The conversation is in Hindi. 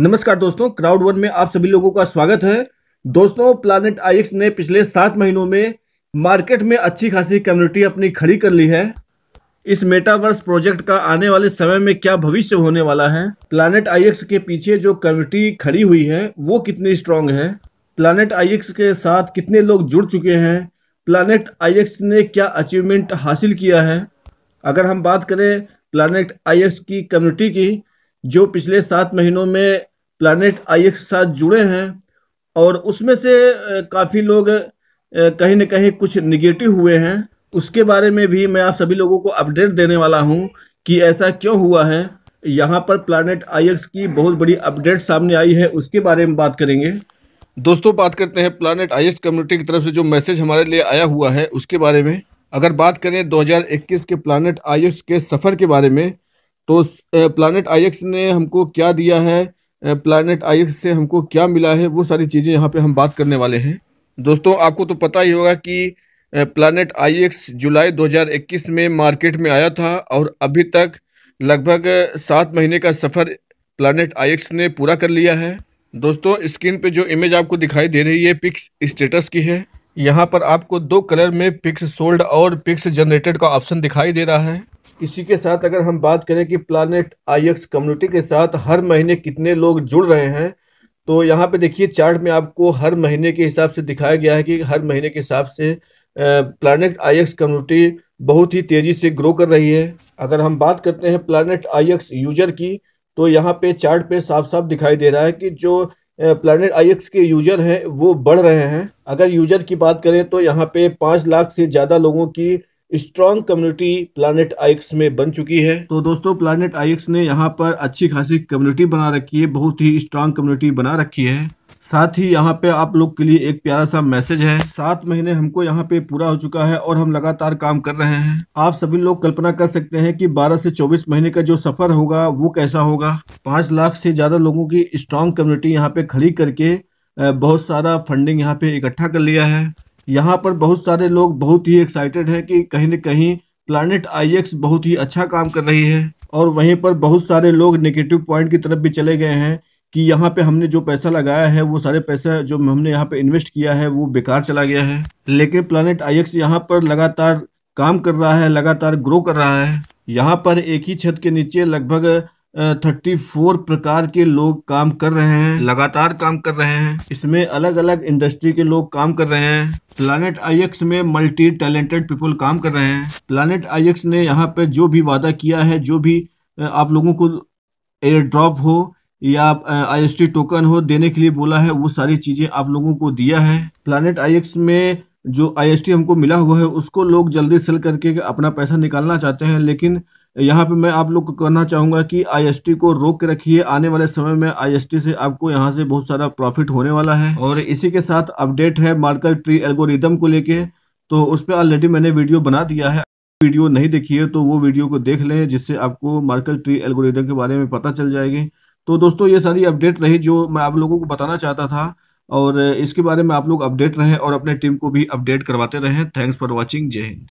नमस्कार दोस्तों क्राउड वन में आप सभी लोगों का स्वागत है दोस्तों प्लानट आईएक्स ने पिछले सात महीनों में मार्केट में अच्छी खासी कम्युनिटी अपनी खड़ी कर ली है इस मेटावर्स प्रोजेक्ट का आने वाले समय में क्या भविष्य होने वाला है प्लानट आईएक्स के पीछे जो कम्युनिटी खड़ी हुई है वो कितनी स्ट्रांग है प्लानिट आईएक्स के साथ कितने लोग जुड़ चुके हैं प्लानिट आईएक्स ने क्या अचीवमेंट हासिल किया है अगर हम बात करें प्लानिट आईएक्स की कम्युनिटी की जो पिछले सात महीनों में प्लानट आई के साथ जुड़े हैं और उसमें से काफ़ी लोग कहीं ना कहीं कुछ निगेटिव हुए हैं उसके बारे में भी मैं आप सभी लोगों को अपडेट देने वाला हूं कि ऐसा क्यों हुआ है यहाँ पर प्लानट आई की बहुत बड़ी अपडेट सामने आई है उसके बारे में बात करेंगे दोस्तों बात करते हैं प्लानट आई कम्युनिटी की तरफ से जो मैसेज हमारे लिए आया हुआ है उसके बारे में अगर बात करें 2021 के प्लानट आई के सफ़र के बारे में तो प्लानट आई ने हमको क्या दिया है प्लानट आई से हमको क्या मिला है वो सारी चीज़ें यहाँ पे हम बात करने वाले हैं दोस्तों आपको तो पता ही होगा कि प्लानट आई जुलाई 2021 में मार्केट में आया था और अभी तक लगभग सात महीने का सफ़र प्लानट आई ने पूरा कर लिया है दोस्तों स्क्रीन पे जो इमेज आपको दिखाई दे रही है पिक्स स्टेटस की है यहाँ पर आपको दो कलर में पिक्स सोल्ड और पिक्स जनरेटेड का ऑप्शन दिखाई दे रहा है इसी के साथ अगर हम बात करें कि प्लानट आई एक्स कम्युनिटी के साथ हर महीने कितने लोग जुड़ रहे हैं तो यहाँ पे देखिए चार्ट में आपको हर महीने के हिसाब से दिखाया गया है कि हर महीने के हिसाब से प्लानट आई एक्स कम्युनिटी बहुत ही तेज़ी से ग्रो कर रही है अगर हम बात करते हैं प्लानट आई एक्स यूजर की तो यहाँ पे चार्ट पे साफ साफ दिखाई दे रहा है कि जो प्लानट आई एक्स के यूजर हैं वो बढ़ रहे हैं अगर यूजर की बात करें तो यहाँ पे पाँच लाख से ज़्यादा लोगों की स्ट्रॉन्ग कम्युनिटी प्लानट आईक्स में बन चुकी है तो दोस्तों प्लानट आईक्स ने यहाँ पर अच्छी खासी कम्युनिटी बना रखी है बहुत ही स्ट्रांग कम्युनिटी बना रखी है साथ ही यहाँ पे आप लोग के लिए एक प्यारा सा मैसेज है सात महीने हमको यहाँ पे पूरा हो चुका है और हम लगातार काम कर रहे हैं आप सभी लोग कल्पना कर सकते हैं कि 12 से 24 महीने का जो सफर होगा वो कैसा होगा पांच लाख से ज्यादा लोगों की स्ट्रांग कम्युनिटी यहाँ पे खड़ी करके बहुत सारा फंडिंग यहाँ पे इकट्ठा कर लिया है यहाँ पर बहुत सारे लोग बहुत ही एक्साइटेड हैं कि कहीं न कहीं प्लानट आई बहुत ही अच्छा काम कर रही है और वहीं पर बहुत सारे लोग नेगेटिव पॉइंट की तरफ भी चले गए हैं कि यहाँ पे हमने जो पैसा लगाया है वो सारे पैसा जो हमने यहाँ पे इन्वेस्ट किया है वो बेकार चला गया है लेकिन प्लानट आई एक्स यहाँ पर लगातार काम कर रहा है लगातार ग्रो कर रहा है यहाँ पर एक ही छत के नीचे लगभग थर्टी फोर प्रकार के लोग काम कर रहे हैं लगातार काम कर रहे हैं इसमें अलग अलग इंडस्ट्री के लोग काम कर रहे हैं प्लानट आई में मल्टी टैलेंटेड पीपल काम कर रहे हैं प्लानट आई ने यहाँ पे जो भी वादा किया है जो भी आप लोगों को एयर ड्रॉप हो या आई टोकन हो देने के लिए बोला है वो सारी चीज़ें आप लोगों को दिया है प्लानट आई में जो आई हमको मिला हुआ है उसको लोग जल्दी सेल करके अपना पैसा निकालना चाहते हैं लेकिन यहाँ पे मैं आप लोग को कहना चाहूँगा कि आईएसटी को रोक के रखिए आने वाले समय में आईएसटी से आपको यहाँ से बहुत सारा प्रॉफिट होने वाला है और इसी के साथ अपडेट है मार्कल ट्री एल्गोरिदम को लेके तो उस पर ऑलरेडी मैंने वीडियो बना दिया है वीडियो नहीं देखी है तो वो वीडियो को देख लें जिससे आपको मार्कल ट्री एल्गोरिदम के बारे में पता चल जाएगी तो दोस्तों ये सारी अपडेट रही जो मैं आप लोगों को बताना चाहता था और इसके बारे में आप लोग अपडेट रहें और अपने टीम को भी अपडेट करवाते रहें थैंक्स फॉर वॉचिंग जय हिंद